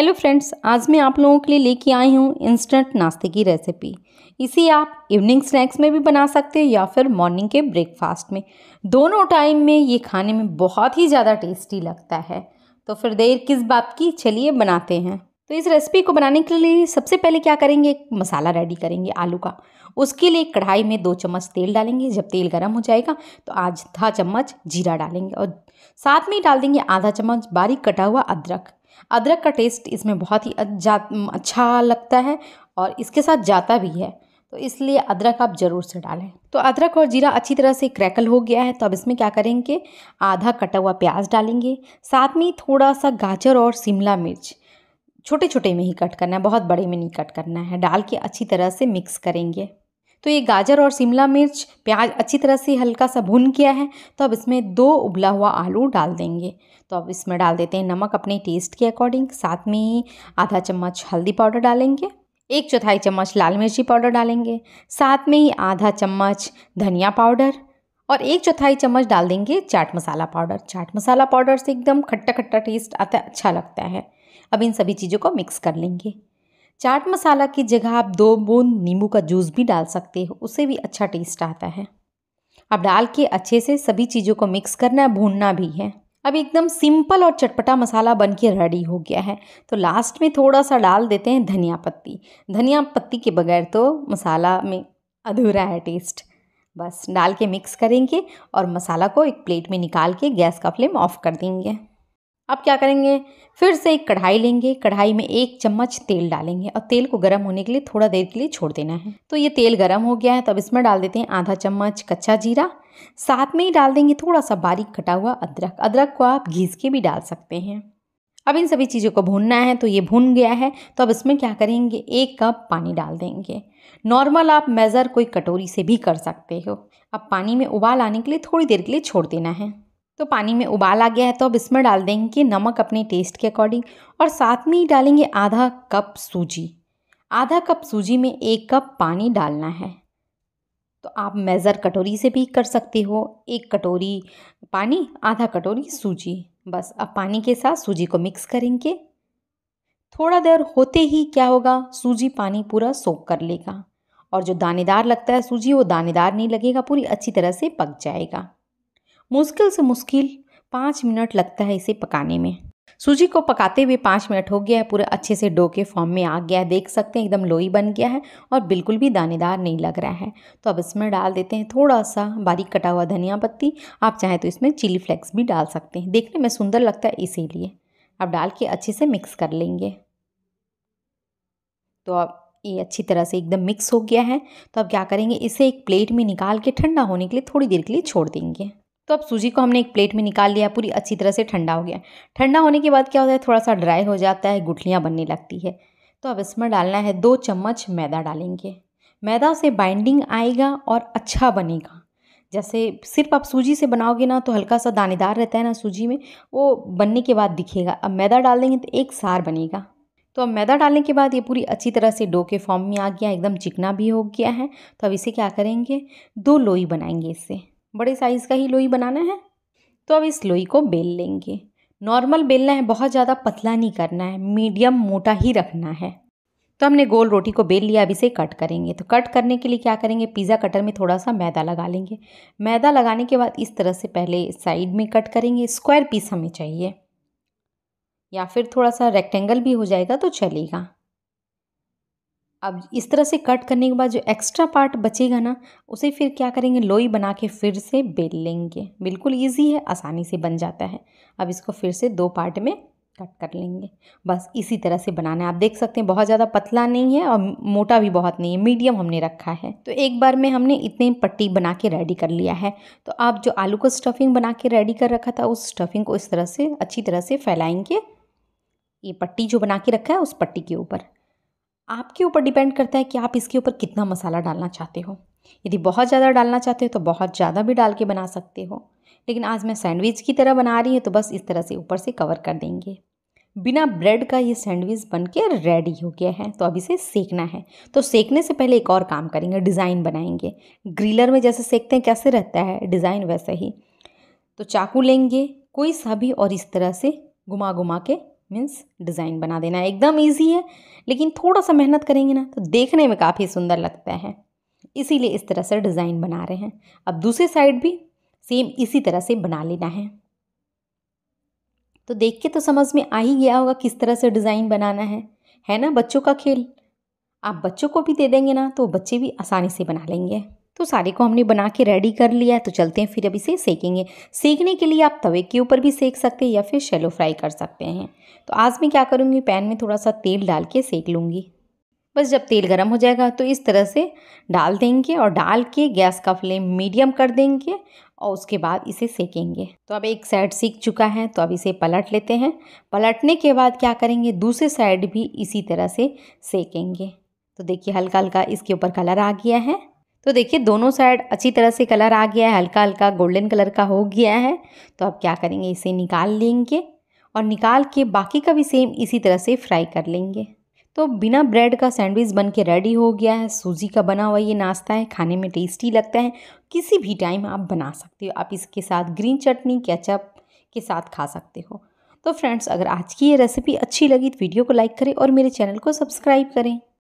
hello friends आज मैं आप लोगों के लिए लेके आई हूँ इंस्टेंट नाश्ते की रेसिपी इसे आप इवनिंग स्नैक्स में भी बना सकते हो या फिर मॉर्निंग के ब्रेकफास्ट में दोनों टाइम में ये खाने में बहुत ही ज़्यादा टेस्टी लगता है तो फिर देर किस बात की चलिए बनाते हैं तो इस रेसिपी को बनाने के लिए सबसे पहले क्या करेंगे एक मसाला रेडी करेंगे आलू का उसके लिए कढ़ाई में दो चम्मच तेल डालेंगे जब तेल गर्म हो जाएगा तो आधा चम्मच जीरा डालेंगे और साथ में ही डाल देंगे आधा चम्मच बारीक कटा हुआ अदरक अदरक का टेस्ट इसमें बहुत ही अच्छा लगता है और इसके साथ जाता भी है तो इसलिए अदरक आप ज़रूर से डालें तो अदरक और जीरा अच्छी तरह से क्रैकल हो गया है तो अब इसमें क्या करेंगे आधा कटा हुआ प्याज डालेंगे साथ में थोड़ा सा गाजर और शिमला मिर्च छोटे छोटे में ही कट करना है बहुत बड़े में नहीं कट करना है डाल के अच्छी तरह से मिक्स करेंगे तो ये गाजर और शिमला मिर्च प्याज अच्छी तरह से हल्का सा भुन किया है तो अब इसमें दो उबला हुआ आलू डाल देंगे तो अब इसमें डाल देते हैं नमक अपने टेस्ट के अकॉर्डिंग साथ में ही आधा चम्मच हल्दी पाउडर डालेंगे एक चौथाई चम्मच लाल मिर्ची पाउडर डालेंगे साथ में ही आधा चम्मच धनिया पाउडर और एक चौथाई चम्मच डाल देंगे चाट मसाला पाउडर चाट मसाला पाउडर से एकदम खट्टा खट्टा टेस्ट आता अच्छा लगता है अब इन सभी चीज़ों को मिक्स कर लेंगे चाट मसाला की जगह आप दो बूंद नींबू का जूस भी डाल सकते हो उसे भी अच्छा टेस्ट आता है अब डाल के अच्छे से सभी चीज़ों को मिक्स करना है भूनना भी है अब एकदम सिंपल और चटपटा मसाला बन के रेडी हो गया है तो लास्ट में थोड़ा सा डाल देते हैं धनिया पत्ती धनिया पत्ती के बगैर तो मसाला में अधूरा है टेस्ट बस डाल के मिक्स करेंगे और मसाला को एक प्लेट में निकाल के गैस का फ्लेम ऑफ कर देंगे अब क्या करेंगे फिर से एक कढ़ाई लेंगे कढ़ाई में एक चम्मच तेल डालेंगे और तेल को गर्म होने के लिए थोड़ा देर के लिए छोड़ देना है तो ये तेल गर्म हो गया है तो अब इसमें डाल देते हैं आधा चम्मच कच्चा जीरा साथ में ही डाल देंगे थोड़ा सा बारीक कटा हुआ अदरक अदरक को आप घीस के भी डाल सकते हैं अब इन सभी चीज़ों को भूनना है तो ये भून गया है तो अब इसमें क्या करेंगे एक कप पानी डाल देंगे नॉर्मल आप मेज़र कोई कटोरी से भी कर सकते हो अब पानी में उबाल आने के लिए थोड़ी देर के लिए छोड़ देना है तो पानी में उबाल आ गया है तो अब इसमें डाल देंगे नमक अपने टेस्ट के अकॉर्डिंग और साथ में ही डालेंगे आधा कप सूजी आधा कप सूजी में एक कप पानी डालना है तो आप मेज़र कटोरी से भी कर सकते हो एक कटोरी पानी आधा कटोरी सूजी बस अब पानी के साथ सूजी को मिक्स करेंगे थोड़ा देर होते ही क्या होगा सूजी पानी पूरा सोख कर लेगा और जो दानेदार लगता है सूजी वो दानेदार नहीं लगेगा पूरी अच्छी तरह से पक जाएगा मुश्किल से मुश्किल पाँच मिनट लगता है इसे पकाने में सूजी को पकाते हुए पाँच मिनट हो गया है पूरा अच्छे से डो के फॉर्म में आ गया है देख सकते हैं एकदम लोई बन गया है और बिल्कुल भी दानेदार नहीं लग रहा है तो अब इसमें डाल देते हैं थोड़ा सा बारीक कटा हुआ धनिया पत्ती आप चाहें तो इसमें चिली फ्लेक्स भी डाल सकते हैं देखने में सुंदर लगता है इसीलिए अब डाल के अच्छे से मिक्स कर लेंगे तो अब ये अच्छी तरह से एकदम मिक्स हो गया है तो अब क्या करेंगे इसे एक प्लेट में निकाल के ठंडा होने के लिए थोड़ी देर के लिए छोड़ देंगे तो अब सूजी को हमने एक प्लेट में निकाल लिया पूरी अच्छी तरह से ठंडा हो गया ठंडा होने के बाद क्या होता है थोड़ा सा ड्राई हो जाता है गुठलियाँ बनने लगती है तो अब इसमें डालना है दो चम्मच मैदा डालेंगे मैदा से बाइंडिंग आएगा और अच्छा बनेगा जैसे सिर्फ आप सूजी से बनाओगे ना तो हल्का सा दानेदार रहता है ना सूजी में वो बनने के बाद दिखेगा अब मैदा डाल देंगे तो एक सार बनेगा तो अब मैदा डालने के बाद ये पूरी अच्छी तरह से डो के फॉर्म में आ गया एकदम चिकना भी हो गया है तो अब इसे क्या करेंगे दो लोई बनाएंगे इससे बड़े साइज़ का ही लोई बनाना है तो अब इस लोई को बेल लेंगे नॉर्मल बेलना है बहुत ज़्यादा पतला नहीं करना है मीडियम मोटा ही रखना है तो हमने गोल रोटी को बेल लिया अब इसे कट करेंगे तो कट करने के लिए क्या करेंगे पिज़्ज़ा कटर में थोड़ा सा मैदा लगा लेंगे मैदा लगाने के बाद इस तरह से पहले साइड में कट करेंगे स्क्वायर पीस हमें चाहिए या फिर थोड़ा सा रेक्टेंगल भी हो जाएगा तो चलेगा अब इस तरह से कट करने के बाद जो एक्स्ट्रा पार्ट बचेगा ना उसे फिर क्या करेंगे लोई बना के फिर से बेल लेंगे बिल्कुल इजी है आसानी से बन जाता है अब इसको फिर से दो पार्ट में कट कर लेंगे बस इसी तरह से बनाना है आप देख सकते हैं बहुत ज़्यादा पतला नहीं है और मोटा भी बहुत नहीं है मीडियम हमने रखा है तो एक बार में हमने इतने पट्टी बना के रेडी कर लिया है तो आप जो आलू को स्टफिंग बना के रेडी कर रखा था उस स्टफिंग को इस तरह से अच्छी तरह से फैलाएंगे ये पट्टी जो बना के रखा है उस पट्टी के ऊपर आपके ऊपर डिपेंड करता है कि आप इसके ऊपर कितना मसाला डालना चाहते हो यदि बहुत ज़्यादा डालना चाहते हो तो बहुत ज़्यादा भी डाल के बना सकते हो लेकिन आज मैं सैंडविच की तरह बना रही हूँ तो बस इस तरह से ऊपर से कवर कर देंगे बिना ब्रेड का ये सैंडविच बन के रेडी हो गया है तो अब इसे सेकना है तो सेकने से पहले एक और काम करेंगे डिज़ाइन बनाएंगे ग्रिलर में जैसे सेकते हैं कैसे रहता है डिज़ाइन वैसे ही तो चाकू लेंगे कोई सा भी और इस तरह से घुमा घुमा के मीन्स डिज़ाइन बना देना है एकदम ईजी है लेकिन थोड़ा सा मेहनत करेंगे ना तो देखने में काफ़ी सुंदर लगता है इसीलिए इस तरह से डिज़ाइन बना रहे हैं अब दूसरी साइड भी सेम इसी तरह से बना लेना है तो देख के तो समझ में आ ही गया होगा किस तरह से डिज़ाइन बनाना है है ना बच्चों का खेल आप बच्चों को भी दे देंगे ना तो बच्चे भी आसानी से बना लेंगे तो सारे को हमने बना के रेडी कर लिया है तो चलते हैं फिर अब इसे सेकेंगे सेकने के लिए आप तवे के ऊपर भी सेक सकते हैं या फिर शेलो फ्राई कर सकते हैं तो आज मैं क्या करूँगी पैन में थोड़ा सा तेल डाल के सेक लूँगी बस जब तेल गर्म हो जाएगा तो इस तरह से डाल देंगे और डाल के गैस का फ्लेम मीडियम कर देंगे और उसके बाद इसे सेकेंगे तो अब एक साइड सीख चुका है तो अब इसे पलट लेते हैं पलटने के बाद क्या करेंगे दूसरे साइड भी इसी तरह से सेकेंगे तो देखिए हल्का हल्का इसके ऊपर कलर आ गया है तो देखिए दोनों साइड अच्छी तरह से कलर आ गया है हल्का हल्का गोल्डन कलर का हो गया है तो अब क्या करेंगे इसे निकाल लेंगे और निकाल के बाकी का भी सेम इसी तरह से फ्राई कर लेंगे तो बिना ब्रेड का सैंडविच बन के रेडी हो गया है सूजी का बना हुआ ये नाश्ता है खाने में टेस्टी लगता है किसी भी टाइम आप बना सकते हो आप इसके साथ ग्रीन चटनी केचप के साथ खा सकते हो तो फ्रेंड्स अगर आज की ये रेसिपी अच्छी लगी तो वीडियो को लाइक करें और मेरे चैनल को सब्सक्राइब करें